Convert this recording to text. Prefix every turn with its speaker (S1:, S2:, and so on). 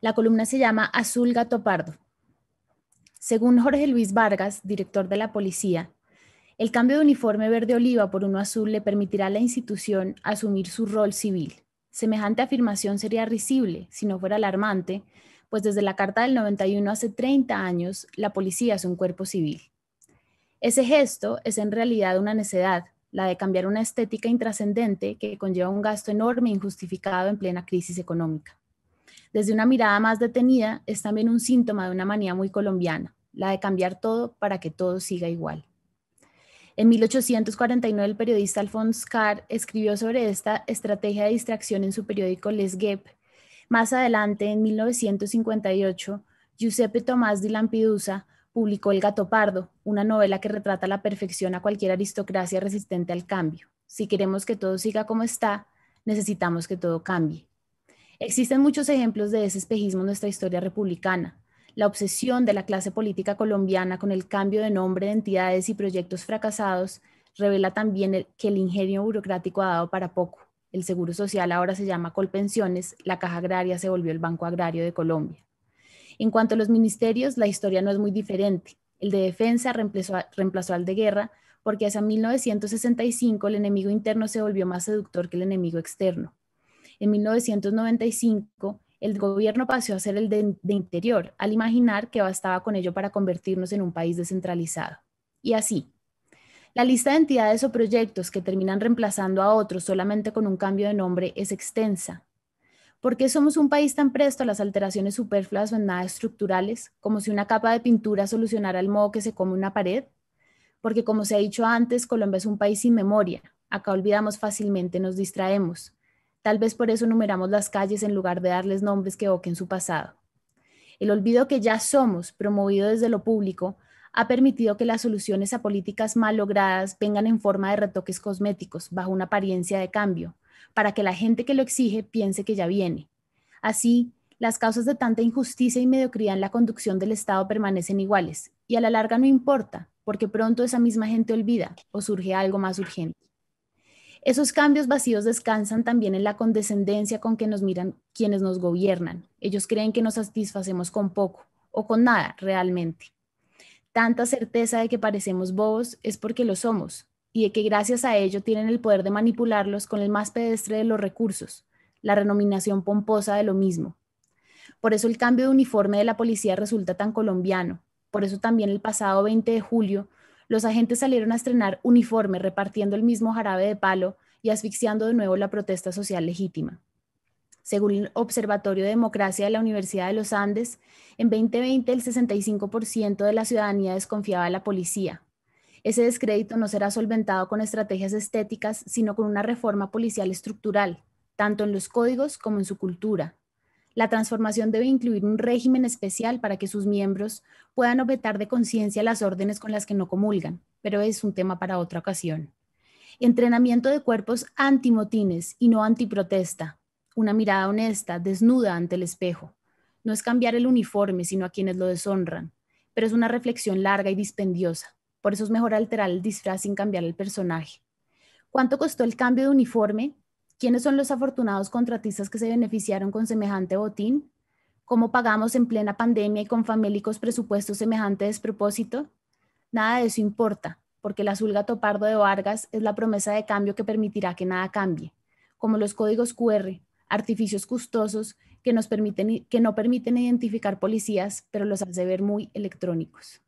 S1: La columna se llama Azul Gato Pardo. Según Jorge Luis Vargas, director de la policía, el cambio de uniforme verde oliva por uno azul le permitirá a la institución asumir su rol civil. Semejante afirmación sería risible, si no fuera alarmante, pues desde la Carta del 91 hace 30 años, la policía es un cuerpo civil. Ese gesto es en realidad una necedad, la de cambiar una estética intrascendente que conlleva un gasto enorme e injustificado en plena crisis económica desde una mirada más detenida, es también un síntoma de una manía muy colombiana, la de cambiar todo para que todo siga igual. En 1849, el periodista Alphonse Carr escribió sobre esta estrategia de distracción en su periódico Les Guep. Más adelante, en 1958, Giuseppe Tomás di Lampedusa publicó El gato pardo, una novela que retrata la perfección a cualquier aristocracia resistente al cambio. Si queremos que todo siga como está, necesitamos que todo cambie. Existen muchos ejemplos de ese espejismo en nuestra historia republicana. La obsesión de la clase política colombiana con el cambio de nombre de entidades y proyectos fracasados revela también que el ingenio burocrático ha dado para poco. El Seguro Social ahora se llama Colpensiones, la Caja Agraria se volvió el Banco Agrario de Colombia. En cuanto a los ministerios, la historia no es muy diferente. El de defensa reemplazó, reemplazó al de guerra porque hacia 1965 el enemigo interno se volvió más seductor que el enemigo externo. En 1995, el gobierno pasó a ser el de, interior, al imaginar que bastaba con ello para convertirnos en un país descentralizado. Y así. La lista de entidades o proyectos que terminan reemplazando a otros solamente con un cambio de nombre es extensa. ¿Por qué somos un país tan presto a las alteraciones superfluas o en nada estructurales, como si una capa de pintura solucionara el modo que se come una pared? Porque como se ha dicho antes, Colombia es un país sin memoria. Acá olvidamos fácilmente, nos distraemos, Tal vez por eso numeramos las calles en lugar de darles nombres que evoquen su pasado. El olvido que ya somos, promovido desde lo público, ha permitido que las soluciones a políticas mal logradas vengan en forma de retoques cosméticos, bajo una apariencia de cambio, para que la gente que lo exige piense que ya viene. Así, las causas de tanta injusticia y mediocridad en la conducción del Estado permanecen iguales, y a la larga no importa, porque pronto esa misma gente olvida o surge algo más urgente. Esos cambios vacíos descansan también en la condescendencia con que nos miran quienes nos gobiernan. Ellos creen que nos satisfacemos con poco o con nada realmente. Tanta certeza de que parecemos bobos es porque lo somos y de que gracias a ello tienen el poder de manipularlos con el más pedestre de los recursos, la renominación pomposa de lo mismo. Por eso el cambio de uniforme de la policía resulta tan colombiano. Por eso también el pasado 20 de julio los agentes salieron a estrenar uniforme repartiendo el mismo jarabe de palo y asfixiando de nuevo la protesta social legítima. Según el Observatorio de Democracia de la Universidad de los Andes, en 2020 el 65% de la ciudadanía desconfiaba de la policía. Ese descrédito no será solventado con estrategias estéticas, sino con una reforma policial estructural, tanto en los códigos como en su cultura, la transformación debe incluir un régimen especial para que sus miembros puedan objetar de conciencia las órdenes con las que no comulgan, pero es un tema para otra ocasión. Entrenamiento de cuerpos antimotines y no antiprotesta. Una mirada honesta, desnuda ante el espejo. No es cambiar el uniforme, sino a quienes lo deshonran, pero es una reflexión larga y dispendiosa. Por eso es mejor alterar el disfraz sin cambiar el personaje. ¿Cuánto costó el cambio de uniforme ¿Quiénes son los afortunados contratistas que se beneficiaron con semejante botín? ¿Cómo pagamos en plena pandemia y con famélicos presupuestos semejante despropósito? Nada de eso importa, porque la gato Topardo de Vargas es la promesa de cambio que permitirá que nada cambie, como los códigos QR, artificios costosos que, nos que no permiten identificar policías, pero los hace ver muy electrónicos.